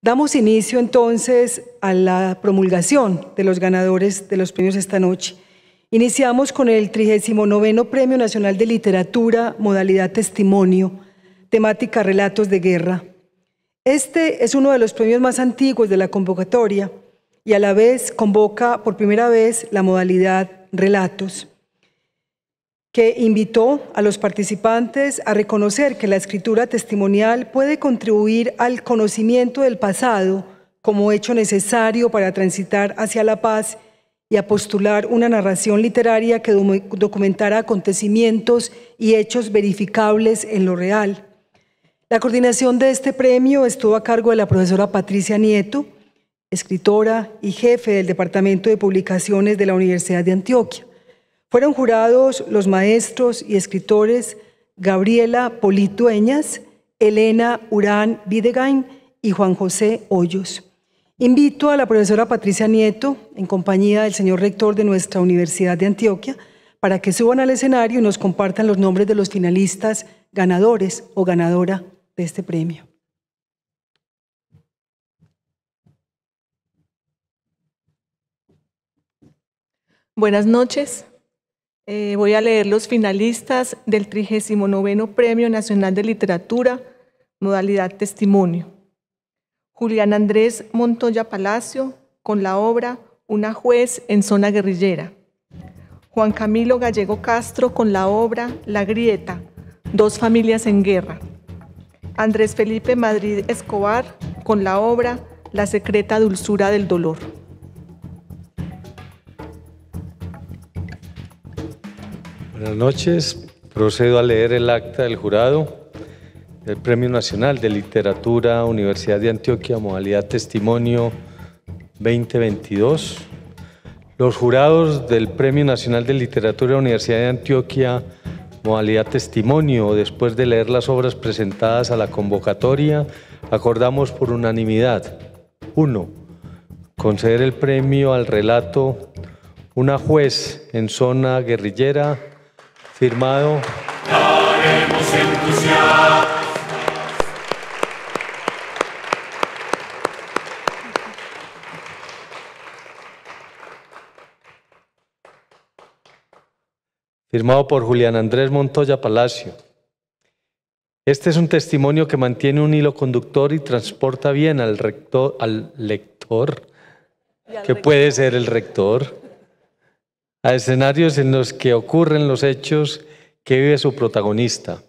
Damos inicio entonces a la promulgación de los ganadores de los premios esta noche. Iniciamos con el 39 Premio Nacional de Literatura, modalidad testimonio, temática Relatos de Guerra. Este es uno de los premios más antiguos de la convocatoria y a la vez convoca por primera vez la modalidad Relatos que invitó a los participantes a reconocer que la escritura testimonial puede contribuir al conocimiento del pasado como hecho necesario para transitar hacia la paz y a postular una narración literaria que documentara acontecimientos y hechos verificables en lo real. La coordinación de este premio estuvo a cargo de la profesora Patricia Nieto, escritora y jefe del Departamento de Publicaciones de la Universidad de Antioquia. Fueron jurados los maestros y escritores Gabriela Politueñas, Elena Urán Videgain y Juan José Hoyos. Invito a la profesora Patricia Nieto, en compañía del señor rector de nuestra Universidad de Antioquia, para que suban al escenario y nos compartan los nombres de los finalistas ganadores o ganadora de este premio. Buenas noches. Eh, voy a leer los finalistas del 39 Premio Nacional de Literatura, modalidad testimonio. Julián Andrés Montoya Palacio, con la obra Una juez en zona guerrillera. Juan Camilo Gallego Castro, con la obra La Grieta, Dos familias en guerra. Andrés Felipe Madrid Escobar, con la obra La secreta dulzura del dolor. Buenas noches. Procedo a leer el acta del jurado del Premio Nacional de Literatura Universidad de Antioquia, modalidad Testimonio 2022. Los jurados del Premio Nacional de Literatura Universidad de Antioquia, modalidad Testimonio, después de leer las obras presentadas a la convocatoria, acordamos por unanimidad. 1. Conceder el premio al relato Una juez en zona guerrillera Firmado. Firmado por Julián Andrés Montoya Palacio. Este es un testimonio que mantiene un hilo conductor y transporta bien al, rector, al lector, que puede ser el rector a escenarios en los que ocurren los hechos que vive su protagonista.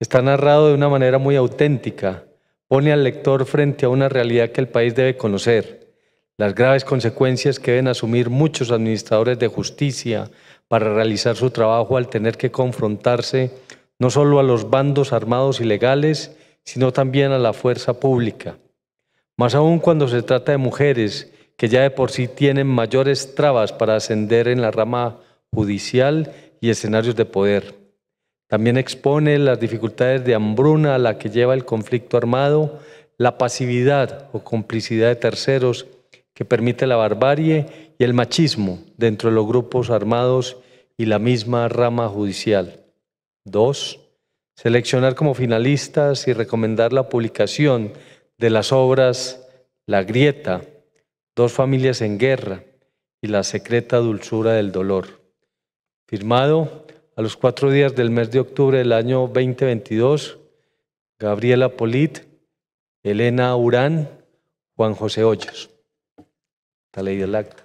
Está narrado de una manera muy auténtica, pone al lector frente a una realidad que el país debe conocer, las graves consecuencias que deben asumir muchos administradores de justicia para realizar su trabajo al tener que confrontarse no solo a los bandos armados ilegales, sino también a la fuerza pública. Más aún cuando se trata de mujeres, que ya de por sí tienen mayores trabas para ascender en la rama judicial y escenarios de poder. También expone las dificultades de hambruna a la que lleva el conflicto armado, la pasividad o complicidad de terceros que permite la barbarie y el machismo dentro de los grupos armados y la misma rama judicial. 2. Seleccionar como finalistas y recomendar la publicación de las obras La Grieta, Dos familias en guerra y la secreta dulzura del dolor. Firmado a los cuatro días del mes de octubre del año 2022, Gabriela Polit, Elena Urán, Juan José Hoyos. Está leído el acta.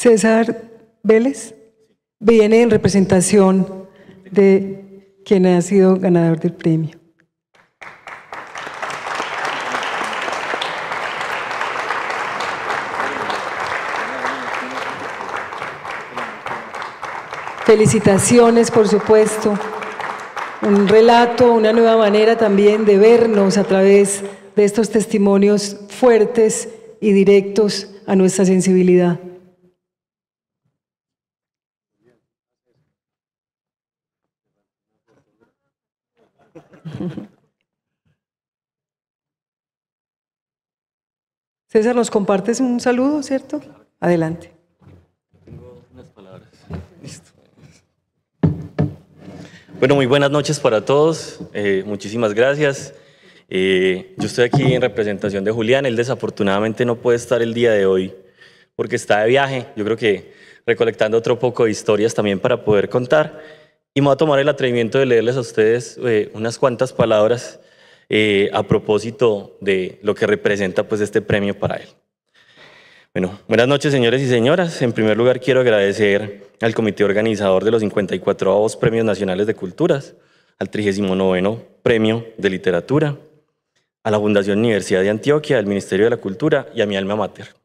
César Vélez viene en representación de quien ha sido ganador del premio. Felicitaciones, por supuesto. Un relato, una nueva manera también de vernos a través de estos testimonios fuertes y directos a nuestra sensibilidad. César, nos compartes un saludo, ¿cierto? Adelante. Tengo unas palabras. Listo. Bueno, muy buenas noches para todos. Eh, muchísimas gracias. Eh, yo estoy aquí en representación de Julián. Él desafortunadamente no puede estar el día de hoy porque está de viaje. Yo creo que recolectando otro poco de historias también para poder contar. Y me voy a tomar el atrevimiento de leerles a ustedes eh, unas cuantas palabras eh, a propósito de lo que representa pues este premio para él. Bueno, buenas noches señores y señoras. En primer lugar quiero agradecer al comité organizador de los 54 Premios Nacionales de Culturas, al 39 Premio de Literatura, a la Fundación Universidad de Antioquia, al Ministerio de la Cultura y a mi alma mater.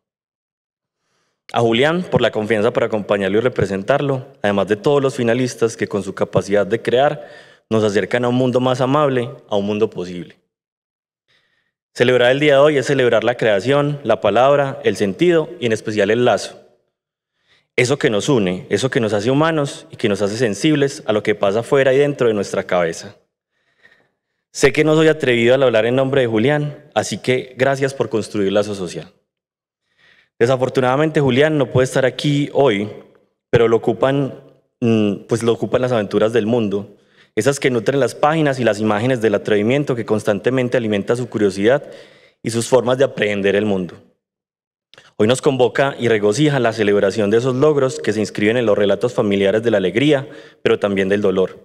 A Julián por la confianza para acompañarlo y representarlo, además de todos los finalistas que con su capacidad de crear nos acercan a un mundo más amable, a un mundo posible. Celebrar el día de hoy es celebrar la creación, la palabra, el sentido y en especial el lazo. Eso que nos une, eso que nos hace humanos y que nos hace sensibles a lo que pasa fuera y dentro de nuestra cabeza. Sé que no soy atrevido al hablar en nombre de Julián, así que gracias por construir lazo social. Desafortunadamente Julián no puede estar aquí hoy, pero lo ocupan, mm, pues lo ocupan las aventuras del mundo, esas que nutren las páginas y las imágenes del atrevimiento que constantemente alimenta su curiosidad y sus formas de aprender el mundo. Hoy nos convoca y regocija la celebración de esos logros que se inscriben en los relatos familiares de la alegría, pero también del dolor,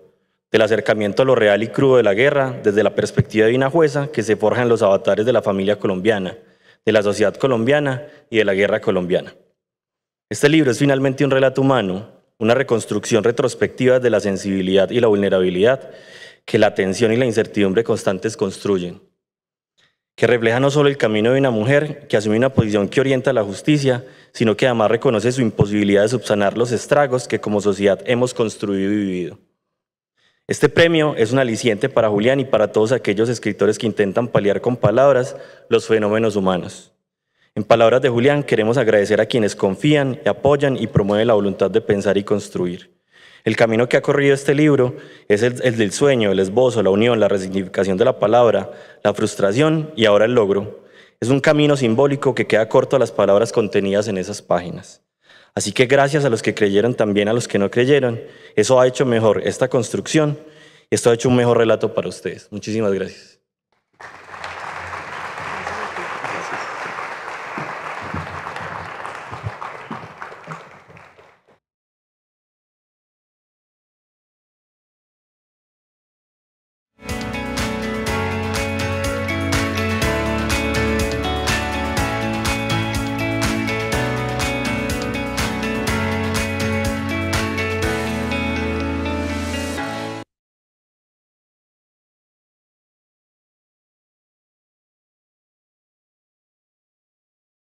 del acercamiento a lo real y crudo de la guerra desde la perspectiva de una jueza que se forja en los avatares de la familia colombiana, de la sociedad colombiana y de la guerra colombiana. Este libro es finalmente un relato humano, una reconstrucción retrospectiva de la sensibilidad y la vulnerabilidad que la tensión y la incertidumbre constantes construyen, que refleja no solo el camino de una mujer que asume una posición que orienta a la justicia, sino que además reconoce su imposibilidad de subsanar los estragos que como sociedad hemos construido y vivido. Este premio es un aliciente para Julián y para todos aquellos escritores que intentan paliar con palabras los fenómenos humanos. En palabras de Julián, queremos agradecer a quienes confían, apoyan y promueven la voluntad de pensar y construir. El camino que ha corrido este libro es el, del sueño, el esbozo, la unión, la resignificación de la palabra, la frustración y ahora el logro. Es un camino simbólico que queda corto a las palabras contenidas en esas páginas. Así que gracias a los que creyeron también a los que no creyeron, eso ha hecho mejor esta construcción, esto ha hecho un mejor relato para ustedes. Muchísimas gracias.